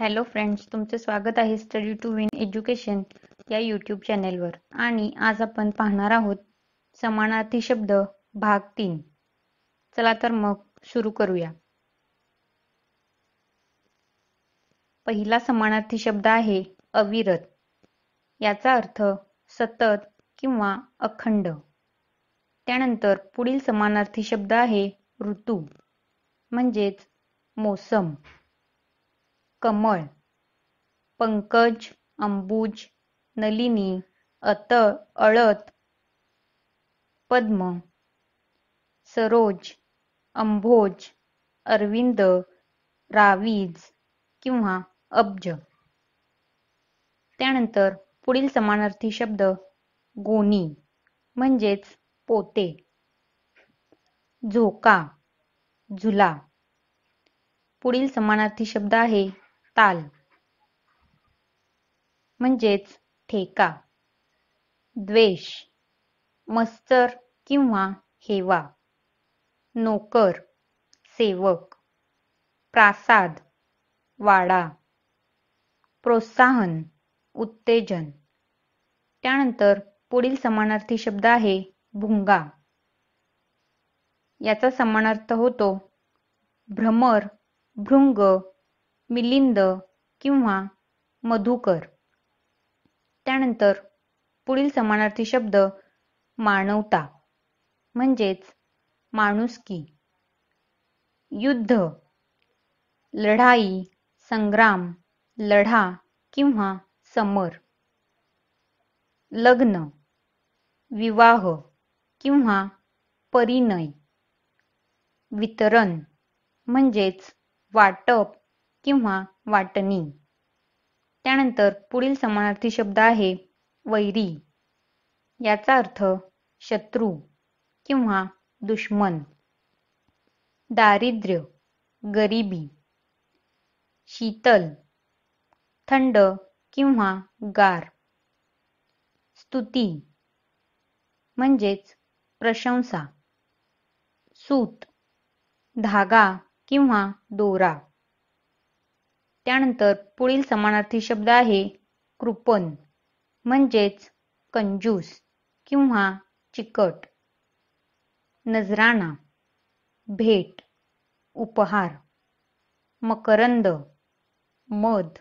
hello friends तुमचं स्वागत आहे स्टडी टू विन एज्युकेशन या यूट्यूब चॅनेलवर आणि आज आपण पाहणार आहोत समानार्थी शब्द भाग तीन चला तर मग सुरू करूया पहिला समानार्थी शब्द आहे अविरत याचा अर्थ सतत किंवा अखंड त्यानंतर पुढील समानार्थी शब्द आहे ऋतू म्हणजेच मोसम कमळ पंकज अंबुज नलिनी अत, अळत पद्म सरोज अंभोज अरविंद रावीज किंवा अब्ज त्यानंतर पुढील समानार्थी शब्द गोनी म्हणजेच पोते झोका झुला पुढील समानार्थी शब्द आहे ताल म्हणजेच ठेका द्वेष मस्तर किंवा हेवा नोकर सेवक प्रासाद वाडा प्रोत्साहन उत्तेजन त्यानंतर पुढील समानार्थी शब्द आहे भुंगा याचा समानार्थ होतो भ्रमर भृंग मिलिंद किंवा मधुकर त्यानंतर पुढील समानार्थी शब्द मानवता म्हणजेच माणुसकी युद्ध लढाई संग्राम लढा किंवा समर लग्न विवाह किंवा परिणय वितरण म्हणजेच वाटप किंवा वाटणी त्यानंतर पुढील समानार्थी शब्द आहे वैरी याचा अर्थ शत्रू किंवा दुश्मन दारिद्र्य गरिबी शीतल थंड किंवा गार स्तुती म्हणजेच प्रशंसा सूत धागा किंवा दोरा त्यानंतर पुढील समानार्थी शब्द आहे कृपण म्हणजेच कंजूस किंवा चिकट नजराणा भेट उपहार मकरंद मध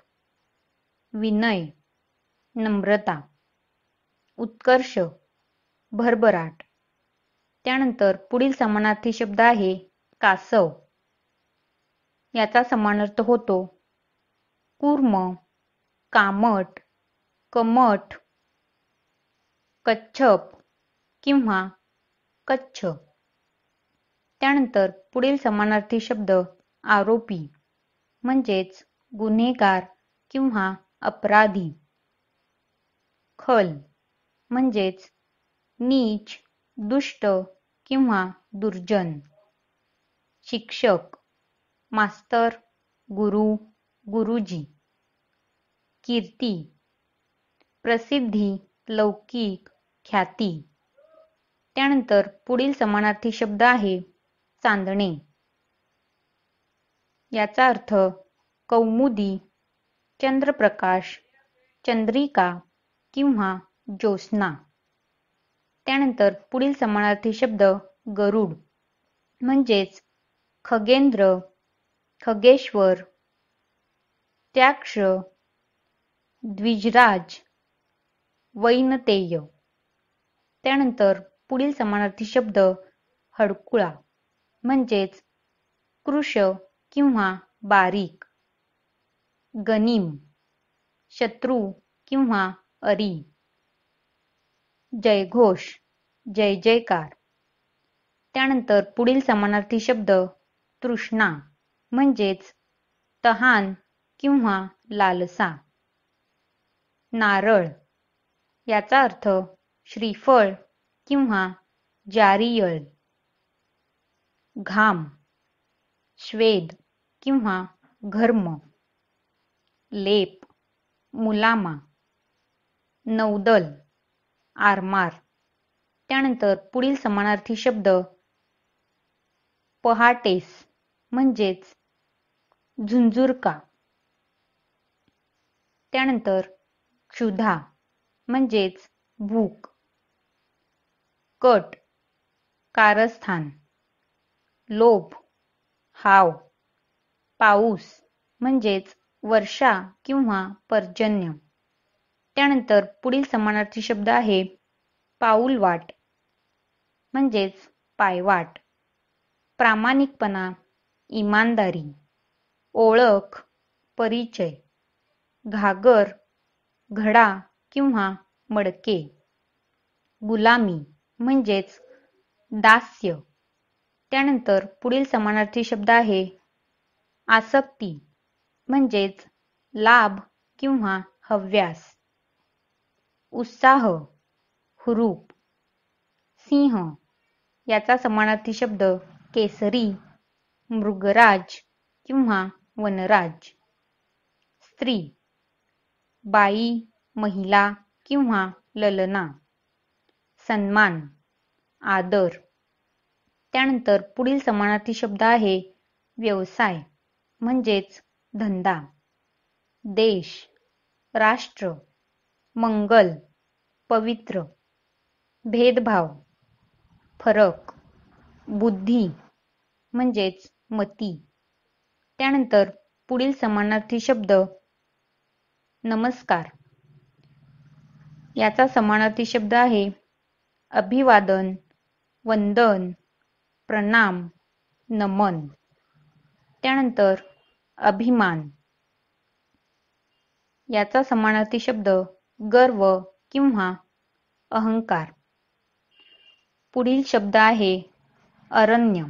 विनय नम्रता उत्कर्ष भरभराट त्यानंतर पुढील समानार्थी शब्द आहे कासव याचा समानार्थ होतो कूर्म कामट कमट, कच्छप किंवा कच्छ त्यानंतर पुढील समानार्थी शब्द आरोपी म्हणजेच गुन्हेगार किंवा अपराधी खल म्हणजेच नीच दुष्ट किंवा दुर्जन शिक्षक मास्तर गुरु गुरुजी कीर्ती प्रसिद्धी लौकिक ख्याती त्यानंतर पुढील समानार्थी शब्द आहे चांदणे याचा अर्थ कौमुदी चंद्रप्रकाश चंद्रिका किंवा ज्योत्स्ना त्यानंतर पुढील समानार्थी शब्द गरुड म्हणजेच खगेंद्र खगेश्वर त्याक्ष द्विजराज वैनतेय त्यानंतर पुढील समानार्थी शब्द हडकुळा म्हणजेच कृष किंवा बारीक गनिम शत्रू किंवा अरी जयघोष जय जयकार त्यानंतर पुढील समानार्थी शब्द तृष्णा म्हणजेच तहान किंवा लालसा नारळ याचा अर्थ श्रीफळ किंवा जारियळ घाम श्वेद किंवा घर्म लेप मुलामा नौदल आरमार त्यानंतर पुढील समानार्थी शब्द पहाटेस म्हणजेच झुंझुरका त्यानंतर क्षुधा म्हणजेच भूक कट कारस्थान लोभ हाव पाऊस म्हणजेच वर्षा किंवा पर्जन्य त्यानंतर पुढील समानार्थी शब्द आहे पाऊलवाट म्हणजेच पायवाट प्रामाणिकपणा इमानदारी ओळख परिचय घागर घडा किंवा मडके गुलामी म्हणजेच दास्य त्यानंतर पुढील समानार्थी शब्द आहे आसक्ती म्हणजेच लाभ किंवा हव्यास उत्साह हुरूप सिंह याचा समानार्थी शब्द केसरी मृगराज किंवा वनराज स्त्री बाई महिला किंवा ललना सन्मान आदर त्यानंतर पुढील समानार्थी शब्द आहे व्यवसाय म्हणजेच धंदा देश राष्ट्र मंगल पवित्र भेदभाव फरक बुद्धी म्हणजेच मती त्यानंतर पुढील समानार्थी शब्द नमस्कार याचा समानार्थी शब्द आहे अभिवादन वंदन प्रणाम नमन त्यानंतर अभिमान याचा समानार्थी शब्द गर्व किंवा अहंकार पुढील शब्द आहे अरण्य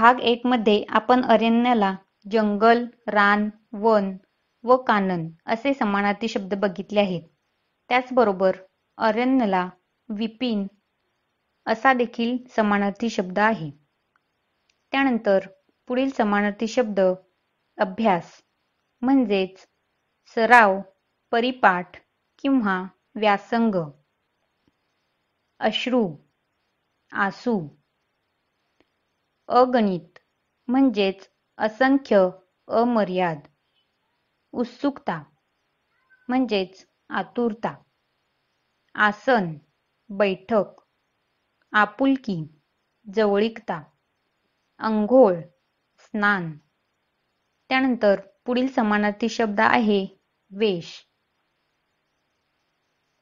भाग एक मध्ये आपण अरण्याला जंगल, रान, वन व कानन असे समानार्थी शब्द बघितले आहेत त्याचबरोबर अरण्यला विपिन असा देखील समानार्थी शब्द आहे त्यानंतर पुढील समानार्थी शब्द अभ्यास म्हणजेच सराव परिपाठ किंवा व्यासंग अश्रू आसू अगणित म्हणजेच असंख्य अमर्याद उत्सुकता म्हणजेच आतुरता आसन बैठक आपुलकी जवळीकता अंघोळ स्नान त्यानंतर पुढील समानार्थी शब्द आहे वेश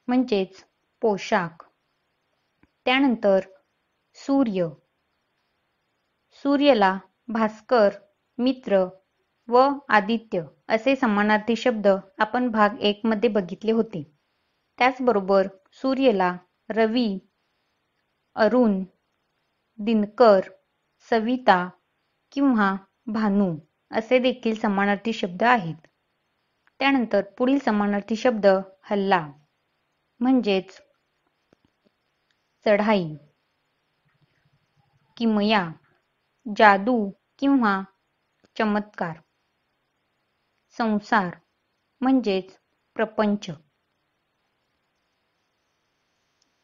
म्हणजेच पोशाख त्यानंतर सूर्य सूर्यला भास्कर मित्र व आदित्य असे समानार्थी शब्द आपण भाग एक मध्ये बघितले होते त्याचबरोबर सूर्यला रवी अरुण दिनकर सविता किंवा भानू असे देखील समानार्थी शब्द आहेत त्यानंतर पुढील समानार्थी शब्द हल्ला म्हणजेच चढाई किमया जादू किंवा चमत्कार संसार म्हणजेच प्रपंच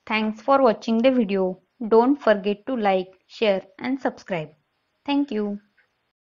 thanks for watching the video don't forget to like share and subscribe thank you